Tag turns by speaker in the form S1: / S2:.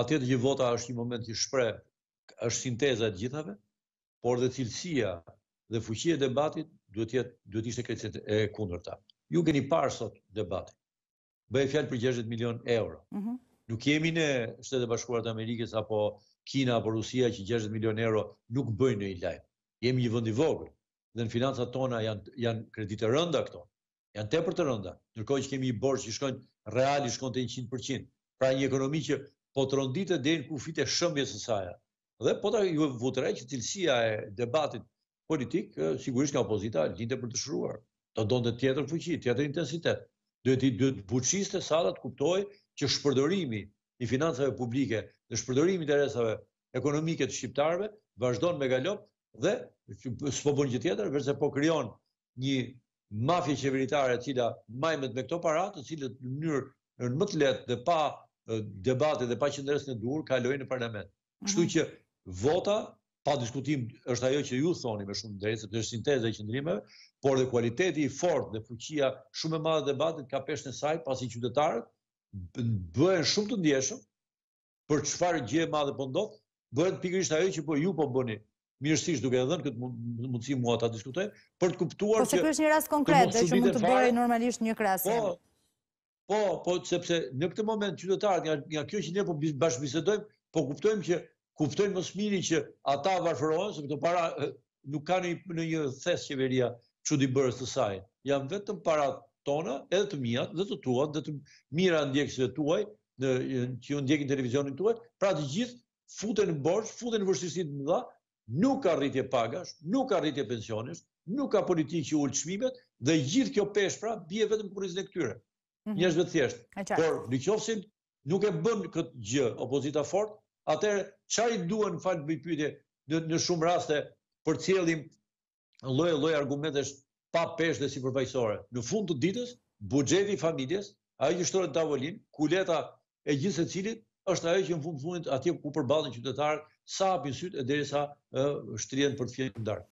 S1: pa tjetë që vota është një moment i shpre, është sinteza e gjithave, por dhe cilësia dhe fuqia e debatit duhet jetë duhet ishte krejtë e kundërta. Ju keni parë sot debatit. Bëhet fjalë për 60 milion euro. Mhm. nuk jemi në Shtetet e Bashkuara të Amerikës apo Kina apo Rusia që 60 milion euro nuk bëjnë në një lajm. Jemi një vend i vogël dhe në financat tona janë janë kredite rënda këto. Janë tepër të rënda, ndërkohë që kemi një borxh që shkon reali shkon te 100%. Pra një ekonomi që po të rëndite dhe në kufit e shëmbje së saja. Dhe po të ju e që cilësia e debatit politik, sigurisht nga opozita, gjithë për të shruar, të do në tjetër fuqit, tjetër intensitet. Dhe të buqiste sa da të kuptoj që shpërdorimi i financave publike dhe shpërdorimi të resave ekonomike të shqiptarve, vazhdon me galop dhe së po bunë që tjetër, vërse po kryon një mafje qeveritare cila majmet me këto paratë, cilët në mënyrë në më të letë dhe pa debate dhe pa e në dur, lojnë në parlament. Kështu mhm. që vota, pa diskutim, është ajo që ju thoni me shumë drejtë, të është sinteze e qëndrimeve, por dhe kualiteti i fort dhe fuqia shumë e madhe debatit ka peshën në saj, pasi qytetarët bëhen shumë të ndjeshëm, për qëfar gjë madhe po ndodhë, bëhen pikrisht ajo që po ju po bëni mirësisht duke edhe në këtë mundësi mua ta diskutoj, për të kuptuar që... Po se kërë një rast konkret dhe që mund të bëjë normalisht një krasë. Po, Po, po, sepse në këtë moment qytetarët nga nga kjo që ne po bashkëbisedojmë, po kuptojmë që kuptojmë më së miri që ata varfërohen se këto para nuk kanë në një thesë qeveria çudi bërës të saj. Jan vetëm parat tona, edhe të mia, dhe të tua, dhe të mira ndjekësve tuaj në që ju ndjekin televizionin tuaj. Pra të gjithë futen në borxh, futen në vështirësi të mëdha, nuk ka rritje pagash, nuk ka rritje pensionesh, nuk ka politikë që dhe gjithë kjo peshpra bie vetëm kurrizën e këtyre. Mhm. Njështë dhe thjeshtë. Por në qofsin nuk e bën këtë gjë opozita fort, atëherë çfarë duan falë bëj pyetje në, shumë raste për cilëm lloj lloj argumentesh pa peshë dhe si përfaqësore. Në fund të ditës, buxheti i familjes, ajo që të tavolin, kuleta e gjithë secilit është ajo që në fund fundit atje ku përballen qytetarët sa hapin sytë e derisa shtrihen për të fjetur ndarë.